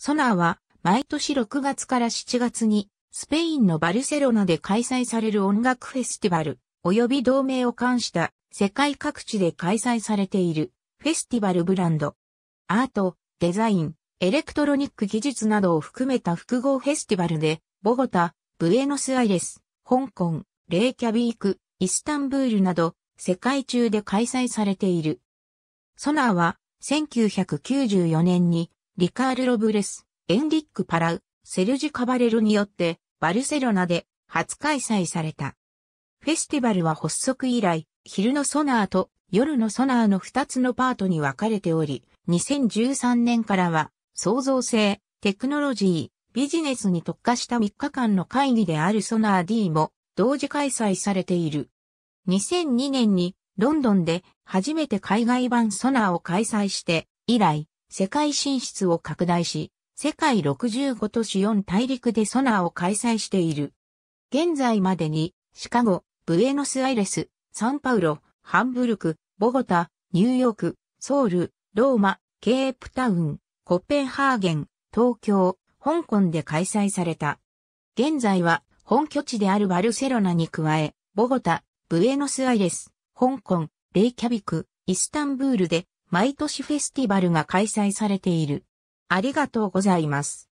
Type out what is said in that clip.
ソナーは毎年6月から7月にスペインのバルセロナで開催される音楽フェスティバル及び同盟を冠した世界各地で開催されているフェスティバルブランド。アート、デザイン、エレクトロニック技術などを含めた複合フェスティバルでボゴタ、ブエノスアイレス、香港、レイキャビーク、イスタンブールなど世界中で開催されている。ソナーは1994年にリカール・ロブレス、エンリック・パラウ、セルジュ・カバレルによってバルセロナで初開催された。フェスティバルは発足以来、昼のソナーと夜のソナーの2つのパートに分かれており、2013年からは創造性、テクノロジー、ビジネスに特化した3日間の会議であるソナー D も同時開催されている。2002年にロンドンで初めて海外版ソナーを開催して以来、世界進出を拡大し、世界65都市4大陸でソナーを開催している。現在までに、シカゴ、ブエノスアイレス、サンパウロ、ハンブルク、ボゴタ、ニューヨーク、ソウル、ローマ、ケープタウン、コペンハーゲン、東京、香港で開催された。現在は本拠地であるバルセロナに加え、ボゴタ、ブエノスアイレス、香港、レイキャビク、イスタンブールで毎年フェスティバルが開催されている。ありがとうございます。